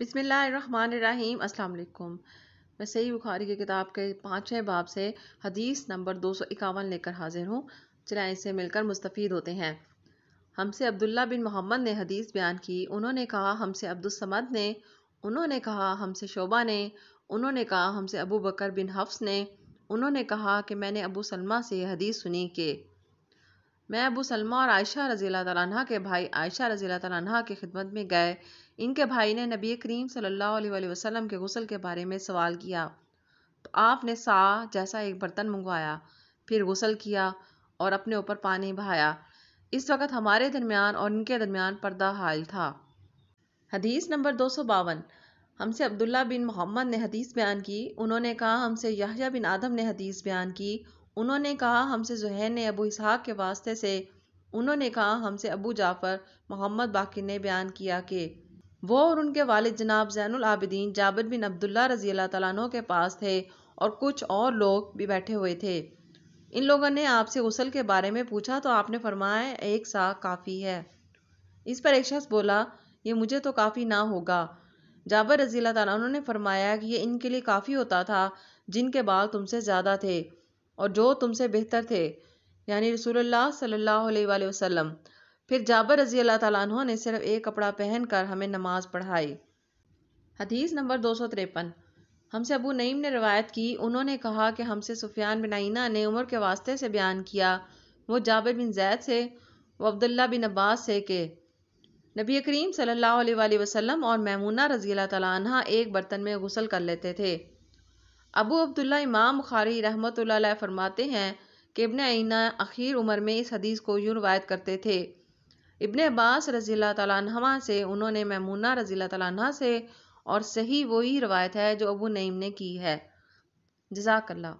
बिसमीम् अल्लाम मैं सही बुखारी की किताब के पाँचवें बाब से हदीस नंबर दो सौ इक्यावन लेकर हाजिर हूँ चलाएँ इसे मिलकर मुस्तफ़ी होते हैं हमसे अब्दुल्ला बिन मोहम्मद ने हदीस बयान की उन्होंने कहा हमसे अब्दुलसमद ने उन्होंने कहा हमसे शोबा ने उन्होंने कहा हमसे अबू बकर बिन हफ्स ने उन्होंने कहा कि मैंने अबू सलमा से हदीस सुनी कि मैं अबू सलमा और आयशा रज़ी तह के भाई आयशा रज़ी तह की खिदमत में गए इनके भाई ने नबी करीम सल्लल्लाहु अलैहि वसल्लम के गसल के बारे में सवाल किया तो आपने सा जैसा एक बर्तन मंगवाया फिर गसल किया और अपने ऊपर पानी बहाया इस वक्त हमारे दरमियान और इनके दरमियान पर्दा हाल था हदीस नंबर दो सौ बावन हमसे अब्दुल्ला बिन मोहम्मद ने हदीस बयान की उन्होंने कहा हमसे यहया बिन आदम ने हदीस बयान की उन्होंने कहा हमसे जहैन ने अबू इसहाक के वास्ते से उन्होंने कहा हमसे अबू जाफ़र मोहम्मद बाकी ने बयान किया कि वो और उनके वालिद जनाब आबिदीन जाबिर बिन अब्दुल्ला रजी अल्लाह तु के पास थे और कुछ और लोग भी बैठे हुए थे इन लोगों ने आपसे गसल के बारे में पूछा तो आपने फरमाया एक सा काफ़ी है इस पर एक शख्स बोला ये मुझे तो काफ़ी ना होगा जाबर रजील्ला तु ने फरमाया कि ये इनके लिए काफ़ी होता था जिनके बाल तुमसे ज़्यादा थे और जो तुमसे बेहतर थे यानी रसूलुल्लाह सल्लल्लाहु अलैहि वसल्लम फिर जाबर रजी अल्लाह तला ने सिर्फ एक कपड़ा पहनकर हमें नमाज पढ़ाई हदीस नंबर दो सौ तिरपन हमसे अबू नईम ने रवायत की उन्होंने कहा कि हमसे सुफियान बिन आइना ने उमर के वास्ते से बयान किया वो जाबिर बिन जैद से वो अब्दुल्ला बिन अब्बास से के नबी करीम सल्लल्लाहु अलैहि वसल्लम और मैमूना रजी अल्लाह तला एक बर्तन में गसल कर लेते थे अबू अब्दुल्ला इमाम बुखारी रहमत फरमाते हैं कि इबन आइना आखिर उम्र में इस हदीस को यूँ रवायत करते थे इबन अब्बास रजील तला से उन्होंने ममूना रज़ी तहा से और सही वही रवायत है जो अबू नईम ने की है जजाकल्ला